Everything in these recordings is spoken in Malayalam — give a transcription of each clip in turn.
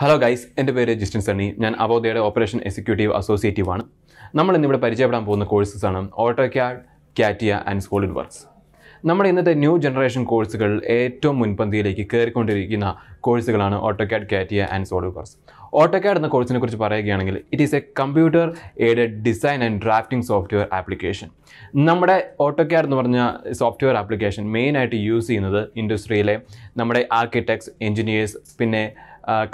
ഹലോ ഗൈസ് എൻ്റെ പേര് ജിസ്റ്റിൻ സണ്ണി ഞാൻ അവോദയുടെ ഓപ്പറേഷൻ എക്സിക്യൂട്ടീവ് അസോസിയേറ്റീവ് ആണ് നമ്മൾ ഇന്നിവിടെ പരിചയപ്പെടാൻ പോകുന്ന ആണ് AutoCAD CATIA and SolidWorks നമ്മുടെ ഇന്നത്തെ ന്യൂ ജനറേഷൻ കോഴ്സുകൾ ഏറ്റവും മുൻപന്തിയിലേക്ക് കയറിക്കൊണ്ടിരിക്കുന്ന കോഴ്സുകളാണ് CAD CATIA and SolidWorks CAD എന്ന കോഴ്സിനെ കുറിച്ച് പറയുകയാണെങ്കിൽ it is a computer aided design and drafting software application നമ്മുടെ ക്യാഡ് എന്ന് പറഞ്ഞ സോഫ്റ്റ്വെയർ ആപ്ലിക്കേഷൻ മെയിനായിട്ട് യൂസ് ചെയ്യുന്നത് ഇൻഡസ്ട്രിയിലെ നമ്മുടെ ആർക്കിടെക്ട്സ് എഞ്ചിനീയേഴ്സ് പിന്നെ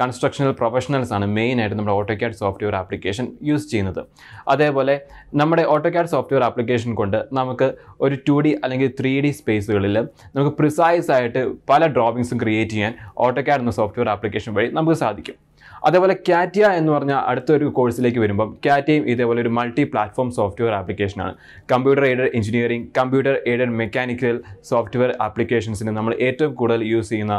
കൺസ്ട്രക്ഷണൽ പ്രൊഫഷണൽസ് ആണ് മെയിനായിട്ട് നമ്മുടെ ഓട്ടോക്യാഡ് സോഫ്റ്റ്വെയർ ആപ്ലിക്കേഷൻ യൂസ് ചെയ്യുന്നത് അതേപോലെ നമ്മുടെ ഓട്ടോക്യാഡ് സോഫ്റ്റ്വെയർ ആപ്ലിക്കേഷൻ കൊണ്ട് നമുക്ക് ഒരു ടു ഡി അല്ലെങ്കിൽ ത്രീ ഡി സ്പേസുകളിൽ നമുക്ക് പ്രിസൈസ് ആയിട്ട് പല ഡ്രോയിങ്സും ക്രിയേറ്റ് ചെയ്യാൻ ഓട്ടോക്യാഡ് എന്ന സോഫ്റ്റ്വെയർ ആപ്ലിക്കേഷൻ വഴി നമുക്ക് സാധിക്കും അതേപോലെ ക്യാറ്റിയ എന്ന് പറഞ്ഞ അടുത്തൊരു കോഴ്സിലേക്ക് വരുമ്പം ക്യാറ്റിയും ഇതേപോലെ ഒരു മൾട്ടി പ്ലാറ്റ്ഫോം സോഫ്റ്റ്വെയർ ആപ്ലിക്കേഷനാണ് computer aided engineering computer aided mechanical software ആപ്ലിക്കേഷൻസിന് നമ്മൾ ഏറ്റവും കൂടുതൽ യൂസ് ചെയ്യുന്ന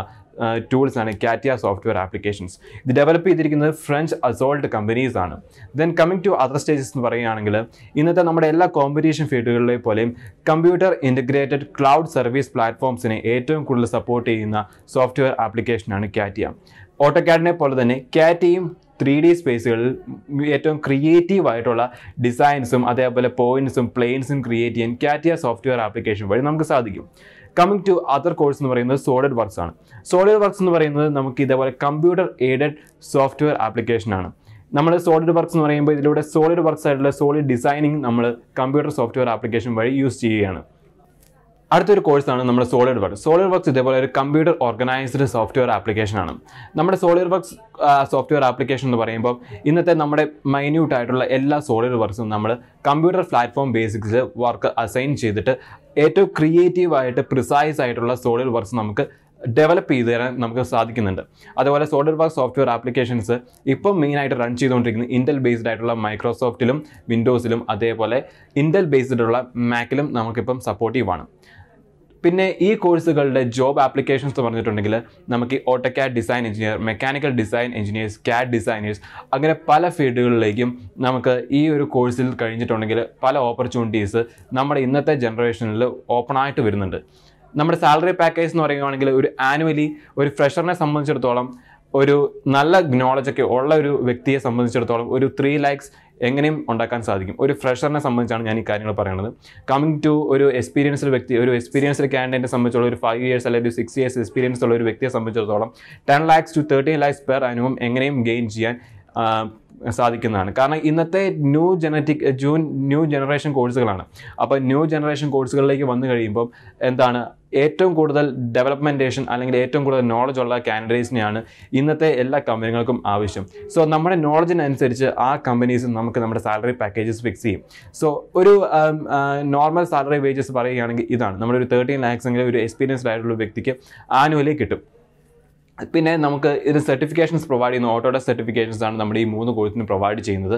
ടൂൾസ് ആണ് കാറ്റിയ സോഫ്റ്റ്വെയർ ആപ്ലിക്കേഷൻസ് ഇത് ഡെവലപ്പ് ചെയ്തിരിക്കുന്നത് ഫ്രഞ്ച് അസോൾട്ട് കമ്പനീസ് ആണ് then coming to other stages എന്ന് പറയുകയാണെങ്കിൽ ഇന്നത്തെ നമ്മുടെ എല്ലാ കോമ്പറ്റീഷൻ ഫീൽഡുകളിലെ പോലെയും കമ്പ്യൂട്ടർ ഇൻറ്റഗ്രേറ്റഡ് ക്ലൗഡ് സർവീസ് പ്ലാറ്റ്ഫോംസിനെ ഏറ്റവും കൂടുതൽ സപ്പോർട്ട് ചെയ്യുന്ന സോഫ്റ്റ്വെയർ ആപ്ലിക്കേഷനാണ് കാറ്റിയ ഓട്ടോകാഡിനെ പോലെ തന്നെ കാറ്റിയും ത്രീ ഡി സ്പേസുകളിൽ ഏറ്റവും ക്രിയേറ്റീവ് ആയിട്ടുള്ള ഡിസൈൻസും അതേപോലെ പോയിൻസും പ്ലെയിൻസും ക്രിയേറ്റ് ചെയ്യാൻ കാറ്റിയ സോഫ്റ്റ്വെയർ ആപ്ലിക്കേഷൻ വഴി നമുക്ക് സാധിക്കും കമ്മിങ് ടു അതർ കോഴ്സ് എന്ന് പറയുന്നത് സോളിഡ് വർക്ക്സ് ആണ് സോളിഡ് വർക്ക്സ് എന്ന് പറയുന്നത് നമുക്ക് ഇതേപോലെ കമ്പ്യൂട്ടർ എയ്ഡഡ് സോഫ്റ്റ്വെയർ ആപ്ലിക്കേഷൻ ആണ് നമ്മൾ സോളിഡ് വർക്ക്സ് എന്ന് പറയുമ്പോൾ ഇതിലൂടെ സോളിഡ് വർക്ക്സ് ആയിട്ടുള്ള സോളിഡ് ഡിസൈനിങ് നമ്മൾ കമ്പ്യൂട്ടർ സോഫ്റ്റ്വെയർ ആപ്ലിക്കേഷൻ വഴി യൂസ് ചെയ്യുകയാണ് അടുത്തൊരു കോഴ്സാണ് നമ്മുടെ സോളിഡ് വർക്ക് സോളിഡ് വർക്ക്സ് ഇതേപോലെ ഒരു കമ്പ്യൂട്ടർ ഓർഗനൈസ്ഡ് സോഫ്റ്റ്വെയർ ആപ്ലിക്കേഷൻ ആണ് നമ്മുടെ സോളിഡ് വർക്ക്സ് സോഫ്റ്റ്വെയർ ആപ്ലിക്കേഷൻ എന്ന് പറയുമ്പോൾ ഇന്നത്തെ നമ്മുടെ മൈന്യൂട്ട് ആയിട്ടുള്ള എല്ലാ സോളിഡ് വർക്ക്സും നമ്മൾ computer platform basics work assign ചെയ്തിട്ട് ഏറ്റവും ക്രിയേറ്റീവ് ആയിട്ട് പ്രിസൈസ് ആയിട്ടുള്ള സോളിഡ് വർക്ക്സ് നമുക്ക് ഡെവലപ്പ് ചെയ്ത് തരാൻ നമുക്ക് സാധിക്കുന്നുണ്ട് അതുപോലെ സോളിഡ് വർക്ക് സോഫ്റ്റ്വെയർ ആപ്ലിക്കേഷൻസ് ഇപ്പം മെയിനായിട്ട് റൺ ചെയ്തുകൊണ്ടിരിക്കുന്നത് ഇൻഡൽ ബേസ്ഡ് ആയിട്ടുള്ള മൈക്രോസോഫ്റ്റിലും വിൻഡോസിലും അതേപോലെ ഇൻഡൽ ബേസ്ഡ് ഉള്ള മാക്കിലും നമുക്കിപ്പം ആണ് പിന്നെ ഈ കോഴ്സുകളുടെ ജോബ് ആപ്ലിക്കേഷൻസ് എന്ന് പറഞ്ഞിട്ടുണ്ടെങ്കിൽ നമുക്ക് AutoCAD design engineer mechanical design engineers CAD designers അങ്ങനെ പല ഫീൽഡുകളിലേക്കും നമുക്ക് ഈ ഒരു കോഴ്സിൽ കഴിഞ്ഞിട്ടുണ്ടെങ്കിൽ പല ഓപ്പർച്യൂണിറ്റീസ് നമ്മുടെ ഇന്നത്തെ ജനറേഷനിൽ ആയിട്ട് വരുന്നുണ്ട് നമ്മുടെ സാലറി പാക്കേജ് എന്ന് പറയുകയാണെങ്കിൽ ഒരു ആനുവലി ഒരു ഫ്രഷറിനെ സംബന്ധിച്ചിടത്തോളം ഒരു നല്ല നോളജൊക്കെ ഉള്ള ഒരു വ്യക്തിയെ സംബന്ധിച്ചിടത്തോളം ഒരു ത്രീ ലാക്സ് എങ്ങനെയും ഉണ്ടാക്കാൻ സാധിക്കും ഒരു ഫ്രഷറിനെ സംബന്ധിച്ചാണ് ഞാൻ ഈ കാര്യങ്ങൾ പറയുന്നത് കമ്മിങ് ടു ഒരു എക്സ്പീരിയൻസ്ഡ് വ്യക്തി ഒരു എക്സ്പീരിയൻസ്ഡ് ക്യാൻഡിഡേറ്റിനെ സംബന്ധിച്ചുള്ള ഒരു ഫൈവ് ഇയേഴ്സ് അല്ലെങ്കിൽ ഒരു സിക്സ് ഇയേഴ്സ് എക്സ്പീരിയൻസ് ഉള്ള ഒരു വ്യക്തിയെ സംബന്ധിച്ചിടത്തോളം ten lakhs to thirteen lakhs per അനുഭവം എങ്ങനെയും ഗെയിൻ ചെയ്യാൻ സാധിക്കുന്നതാണ് കാരണം ഇന്നത്തെ ന്യൂ ജനറ്റിക് ജൂൺ ന്യൂ ജനറേഷൻ കോഴ്സുകളാണ് അപ്പോൾ ന്യൂ ജനറേഷൻ കോഴ്സുകളിലേക്ക് വന്നു കഴിയുമ്പം എന്താണ് ഏറ്റവും കൂടുതൽ ഡെവലപ്മെൻറ്റേഷൻ അല്ലെങ്കിൽ ഏറ്റവും കൂടുതൽ നോളജ് ഉള്ള കാൻഡിഡേറ്റ്സിനെയാണ് ഇന്നത്തെ എല്ലാ കമ്പനികൾക്കും ആവശ്യം സോ നമ്മുടെ നോളജിനനുസരിച്ച് ആ കമ്പനീസ് നമുക്ക് നമ്മുടെ സാലറി പാക്കേജസ് ഫിക്സ് ചെയ്യും സോ ഒരു നോർമൽ സാലറി വേജസ് പറയുകയാണെങ്കിൽ ഇതാണ് നമ്മുടെ ഒരു തേർട്ടീൻ ലാക്സ് എങ്കിലും ഒരു എക്സ്പീരിയൻസ്ഡ് ആയിട്ടുള്ള വ്യക്തിക്ക് ആനുവലി കിട്ടും പിന്നെ നമുക്ക് ഇത് സർട്ടിഫിക്കേഷൻസ് പ്രൊവൈഡ് ചെയ്യുന്ന ഓട്ടോയുടെ സർട്ടിഫിക്കേഷൻസ് ആണ് നമ്മുടെ ഈ മൂന്ന് കോഴ്സിന് പ്രൊവൈഡ് ചെയ്യുന്നത്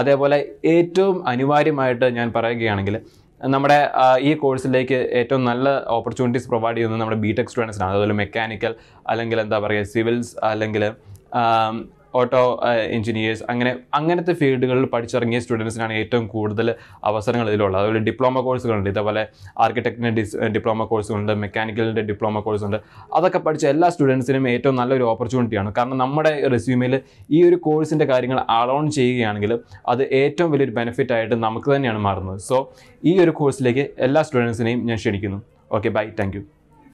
അതേപോലെ ഏറ്റവും അനിവാര്യമായിട്ട് ഞാൻ പറയുകയാണെങ്കിൽ നമ്മുടെ ഈ കോഴ്സിലേക്ക് ഏറ്റവും നല്ല ഓപ്പർച്യൂണിറ്റീസ് പ്രൊവൈഡ് ചെയ്യുന്നത് നമ്മുടെ ബിടെക് സ്റ്റുഡൻസിനാണ് അതുപോലെ മെക്കാനിക്കൽ അല്ലെങ്കിൽ എന്താ പറയുക സിവിൽസ് അല്ലെങ്കിൽ ഓട്ടോ എഞ്ചിനീയേഴ്സ് അങ്ങനെ അങ്ങനത്തെ ഫീൽഡുകളിൽ പഠിച്ചിറങ്ങിയ സ്റ്റുഡൻസിനാണ് ഏറ്റവും കൂടുതൽ അവസരങ്ങൾ ഇതിലുള്ളത് അതുപോലെ ഡിപ്ലോമ കോഴ്സുകളുണ്ട് ഇതേപോലെ ആർക്കിടെക്റ്റിൻ്റെ ഡിസ് ഡിപ്ലോമ കോഴ്സുകളുണ്ട് മെക്കാനിക്കലിൻ്റെ ഡിപ്ലോമ കോഴ്സുണ്ട് അതൊക്കെ പഠിച്ച എല്ലാ സ്റ്റുഡൻസിനും ഏറ്റവും നല്ലൊരു ഓപ്പർച്യൂണിറ്റിയാണ് കാരണം നമ്മുടെ റെസ്യൂമിൽ ഈ ഒരു കോഴ്സിൻ്റെ കാര്യങ്ങൾ അലോൺ ചെയ്യുകയാണെങ്കിൽ അത് ഏറ്റവും വലിയൊരു ബെനിഫിറ്റ് ആയിട്ട് നമുക്ക് തന്നെയാണ് മാറുന്നത് സോ ഈ ഒരു കോഴ്സിലേക്ക് എല്ലാ സ്റ്റുഡൻസിനെയും ഞാൻ ക്ഷണിക്കുന്നു ഓക്കെ ബൈ താങ്ക്